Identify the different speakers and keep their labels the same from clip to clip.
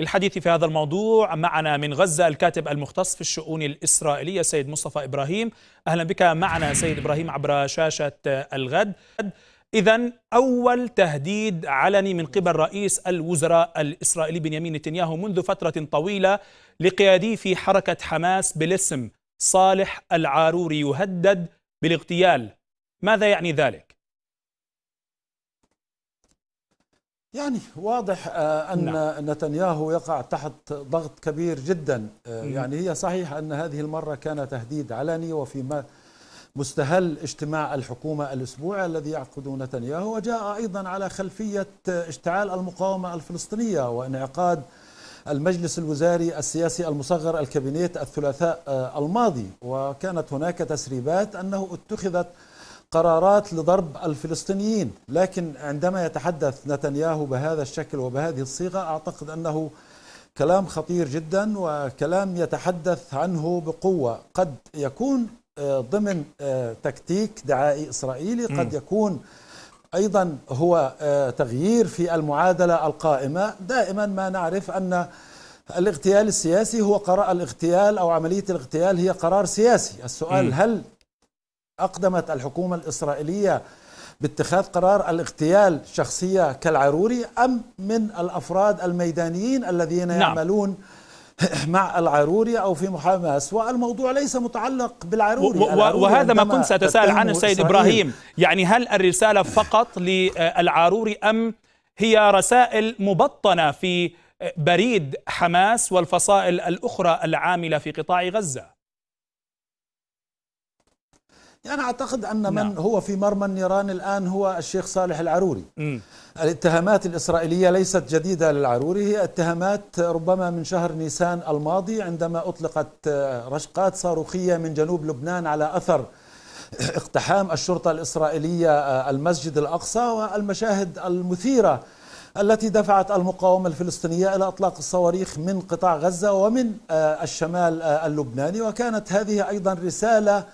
Speaker 1: للحديث في هذا الموضوع معنا من غزة الكاتب المختص في الشؤون الإسرائيلية سيد مصطفى إبراهيم أهلا بك معنا سيد إبراهيم عبر شاشة الغد إذا أول تهديد علني من قبل رئيس الوزراء الإسرائيلي بنيامين نتنياهو منذ فترة طويلة لقيادي في حركة حماس بالاسم صالح العاروري يهدد بالاغتيال ماذا يعني ذلك؟
Speaker 2: يعني واضح آه، أن نعم. نتنياهو يقع تحت ضغط كبير جدا آه، يعني هي صحيح أن هذه المرة كان تهديد علني وفي مستهل اجتماع الحكومة الأسبوع الذي يعقده نتنياهو وجاء أيضا على خلفية اشتعال المقاومة الفلسطينية وانعقاد المجلس الوزاري السياسي المصغر الكابينيت الثلاثاء آه، الماضي وكانت هناك تسريبات أنه اتخذت قرارات لضرب الفلسطينيين لكن عندما يتحدث نتنياهو بهذا الشكل وبهذه الصيغة أعتقد أنه كلام خطير جدا وكلام يتحدث عنه بقوة قد يكون آه، ضمن آه، تكتيك دعائي إسرائيلي قد يكون أيضا هو آه، تغيير في المعادلة القائمة دائما ما نعرف أن الاغتيال السياسي هو قرار الاغتيال أو عملية الاغتيال هي قرار سياسي السؤال هل أقدمت الحكومة الإسرائيلية باتخاذ قرار الاغتيال شخصية كالعروري أم من الأفراد الميدانيين الذين نعم. يعملون مع العروري أو في محاماة والموضوع ليس متعلق بالعروري وهذا ما كنت سأتساءل عنه السيد إبراهيم
Speaker 1: يعني هل الرسالة فقط للعروري أم هي رسائل مبطنة في بريد حماس والفصائل الأخرى العاملة في قطاع غزة
Speaker 2: يعني أعتقد أن من نعم. هو في مرمى النيران الآن هو الشيخ صالح العروري م. الاتهامات الإسرائيلية ليست جديدة للعروري هي اتهامات ربما من شهر نيسان الماضي عندما أطلقت آه، رشقات صاروخية من جنوب لبنان على أثر اقتحام الشرطة الإسرائيلية آه، المسجد الأقصى والمشاهد المثيرة التي دفعت المقاومة الفلسطينية إلى إطلاق الصواريخ من قطاع غزة ومن آه، الشمال اللبناني وكانت هذه أيضا رسالة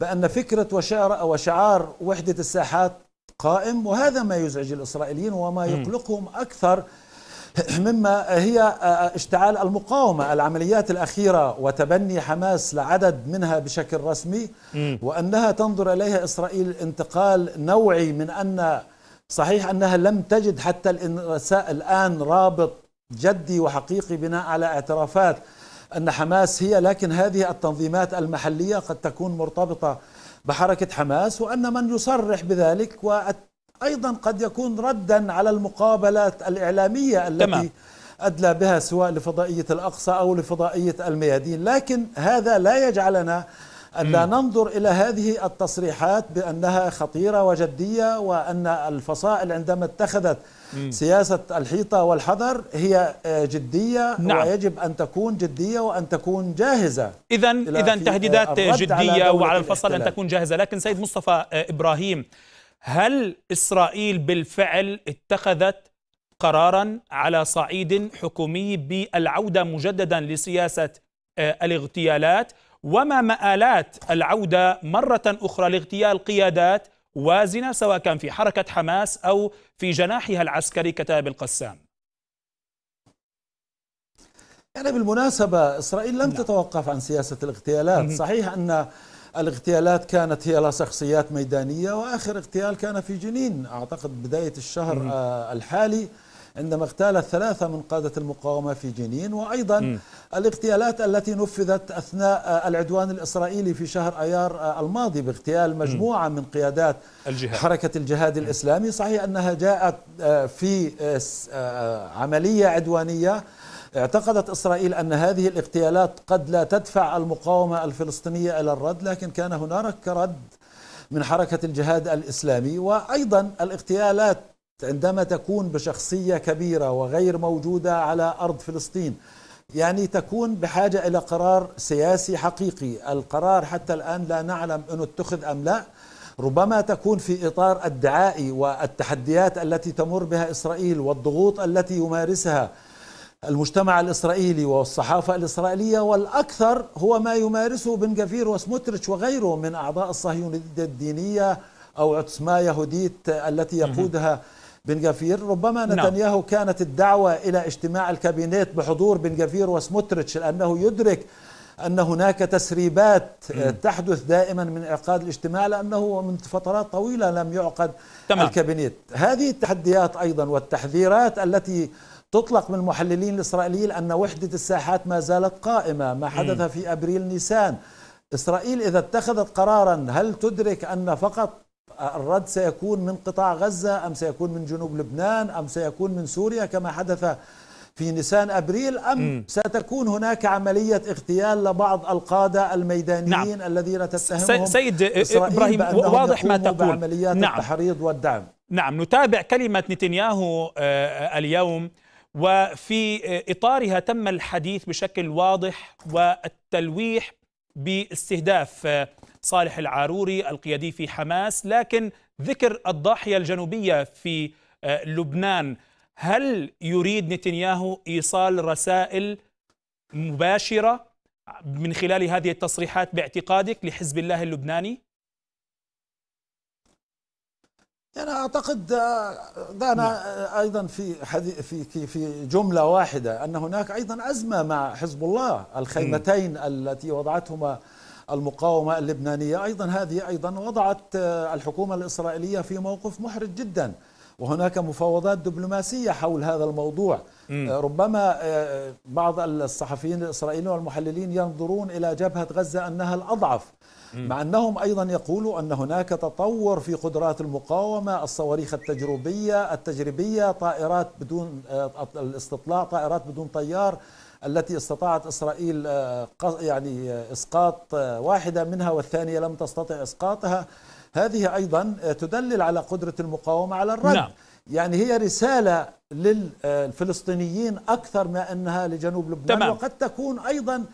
Speaker 2: بأن فكرة وشعر وشعار وحدة الساحات قائم وهذا ما يزعج الإسرائيليين وما يقلقهم أكثر مما هي آه، اشتعال المقاومة العمليات الأخيرة وتبني حماس لعدد منها بشكل رسمي وأنها تنظر إليها إسرائيل انتقال نوعي من أن صحيح أنها لم تجد حتى الآن رابط جدي وحقيقي بناء على اعترافات أن حماس هي لكن هذه التنظيمات المحلية قد تكون مرتبطة بحركة حماس وأن من يصرح بذلك وأيضا قد يكون ردا على المقابلات الإعلامية التي تمام. أدلى بها سواء لفضائية الأقصى أو لفضائية الميادين لكن هذا لا يجعلنا أن لا ننظر إلى هذه التصريحات بأنها خطيرة وجدية وأن الفصائل عندما اتخذت سياسة الحيطة والحذر هي آه،
Speaker 1: جدية نعم.
Speaker 2: ويجب أن تكون جدية وأن تكون جاهزة
Speaker 1: إذا إذا تهديدات آه، جدية على وعلى الفصل أن تكون جاهزة لكن سيد مصطفى آه، إبراهيم هل إسرائيل بالفعل اتخذت قرارا على صعيد حكومي بالعودة مجددا لسياسة الاغتيالات وما مآلات العودة مرة أخرى لاغتيال قيادات وازنة سواء كان في حركة حماس أو في جناحها العسكري كتاب القسام
Speaker 2: يعني بالمناسبة إسرائيل لم لا. نعم. تتوقف عن سياسة الاغتيالات صحيح أن الاغتيالات كانت هي لشخصيات ميدانية وآخر اغتيال كان في جنين أعتقد بداية الشهر آه، الحالي عندما اغتال الثلاثة من قادة المقاومة في جنين وأيضا م. الاغتيالات التي نفذت أثناء العدوان الإسرائيلي في شهر أيار الماضي باغتيال مجموعة م. من قيادات الجهاد. حركة الجهاد م. الإسلامي صحيح أنها جاءت آه، في آه، آه، عملية عدوانية اعتقدت إسرائيل أن هذه الاغتيالات قد لا تدفع المقاومة الفلسطينية إلى الرد لكن كان هناك رد من حركة الجهاد الإسلامي وأيضا الاغتيالات عندما تكون بشخصية كبيرة وغير موجودة على أرض فلسطين يعني تكون بحاجة إلى قرار سياسي حقيقي القرار حتى الآن لا نعلم أنه اتخذ أم لا ربما تكون في إطار الدعائي والتحديات التي تمر بها إسرائيل والضغوط التي يمارسها المجتمع الإسرائيلي والصحافة الإسرائيلية والأكثر هو ما يمارسه بن جفير وسموتريتش وغيره من أعضاء الصهيونية الدينية أو عتسما يهوديت التي يقودها بن جافير ربما نعم. نتنياهو كانت الدعوة إلى اجتماع الكابينيت بحضور بن جافير وسموتريتش لأنه يدرك أن هناك تسريبات آه، تحدث دائما من إعقاد الاجتماع لأنه من فترات طويلة لم يعقد تمام. الكابينيت هذه التحديات أيضا والتحذيرات التي تطلق من المحللين الإسرائيليين أن وحدة الساحات ما زالت قائمة ما حدث في أبريل نيسان إسرائيل إذا اتخذت قرارا هل تدرك أن فقط الرد سيكون من قطاع غزة أم سيكون من جنوب لبنان أم سيكون من سوريا كما حدث في نيسان أبريل أم م. ستكون هناك عملية اغتيال لبعض القادة الميدانيين نعم. الذين تتهمهم سيد إبراهيم واضح ما تقول بعمليات نعم.
Speaker 1: التحريض والدعم نعم نتابع كلمة نتنياهو آه، آه، اليوم وفي آه، إطارها تم الحديث بشكل واضح والتلويح باستهداف صالح العاروري القيادي في حماس لكن ذكر الضاحية الجنوبية في آه، لبنان هل يريد نتنياهو إيصال رسائل مباشرة من خلال هذه التصريحات باعتقادك لحزب الله اللبناني؟ أنا
Speaker 2: أعتقد ده آه، أنا نعم. آه، أيضا في في في جملة واحدة أن هناك أيضا أزمة مع حزب الله الخيمتين التي وضعتهما المقاومة اللبنانية أيضا هذه أيضا وضعت آه، الحكومة الإسرائيلية في موقف محرج جدا وهناك مفاوضات دبلوماسية حول هذا الموضوع م. آه، ربما آه، بعض الصحفيين الإسرائيليين والمحللين ينظرون إلى جبهة غزة أنها الأضعف مع أنهم أيضا يقولوا أن هناك تطور في قدرات المقاومة الصواريخ التجربية التجريبية طائرات بدون الاستطلاع طائرات بدون طيار التي استطاعت إسرائيل آه، يعني آه، إسقاط آه، واحدة منها والثانية لم تستطع إسقاطها هذه أيضا تدلل على قدرة المقاومة على الرد نعم. يعني هي رسالة للفلسطينيين أكثر ما أنها لجنوب لبنان تمام. وقد تكون أيضا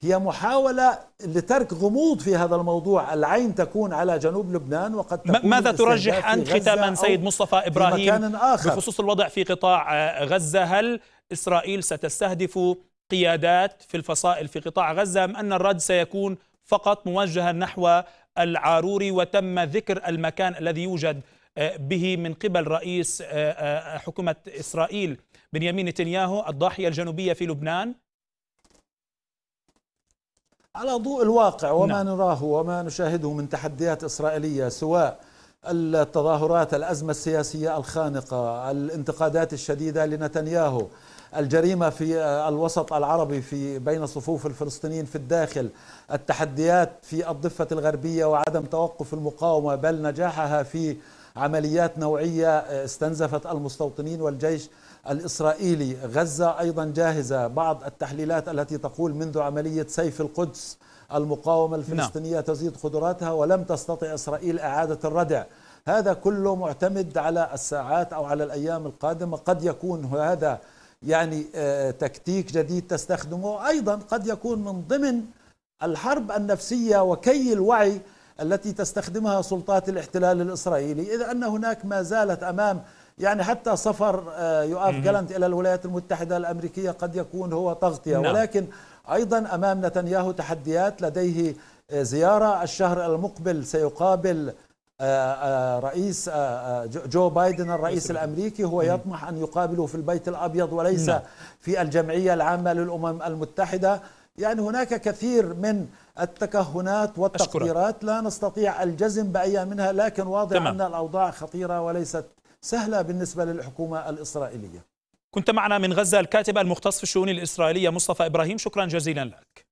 Speaker 2: هي محاولة لترك غموض في هذا الموضوع العين تكون على جنوب لبنان وقد تكون ماذا ترجح أنت ختاما سيد مصطفى إبراهيم آخر. بخصوص
Speaker 1: الوضع في قطاع غزة هل إسرائيل ستستهدف قيادات في الفصائل في قطاع غزة أم أن الرد سيكون فقط موجها نحو العاروري وتم ذكر المكان الذي يوجد آه، به من قبل رئيس آه، آه، حكومة إسرائيل بنيامين نتنياهو الضاحية الجنوبية في لبنان
Speaker 2: على ضوء الواقع وما نعم. نراه وما نشاهده من تحديات إسرائيلية سواء التظاهرات الأزمة السياسية الخانقة الانتقادات الشديدة لنتنياهو الجريمة في الوسط العربي في بين صفوف الفلسطينيين في الداخل التحديات في الضفة الغربية وعدم توقف المقاومة بل نجاحها في عمليات نوعية استنزفت المستوطنين والجيش الإسرائيلي غزة أيضا جاهزة بعض التحليلات التي تقول منذ عملية سيف القدس المقاومة نعم. الفلسطينية تزيد قدراتها ولم تستطع إسرائيل إعادة الردع هذا كله معتمد على الساعات أو على الأيام القادمة قد يكون هذا يعني آه، تكتيك جديد تستخدمه ايضا قد يكون من ضمن الحرب النفسيه وكي الوعي التي تستخدمها سلطات الاحتلال الاسرائيلي اذ ان هناك ما زالت امام يعني حتى سفر آه، يؤاف جالنت الى الولايات المتحده الامريكيه قد يكون هو تغطيه نعم. ولكن ايضا امام نتنياهو تحديات لديه آه، زياره الشهر المقبل سيقابل آه، آه، رئيس آه، جو بايدن الرئيس الامريكي هو يطمح ان يقابله في البيت الابيض وليس نعم. في الجمعيه العامه للامم المتحده يعني هناك كثير من التكهنات والتقديرات لا نستطيع الجزم باي منها لكن واضح تمام. ان الاوضاع خطيره وليست سهله بالنسبه للحكومه الاسرائيليه
Speaker 1: كنت معنا من غزه الكاتب المختص في الشؤون الاسرائيليه مصطفى ابراهيم شكرا جزيلا لك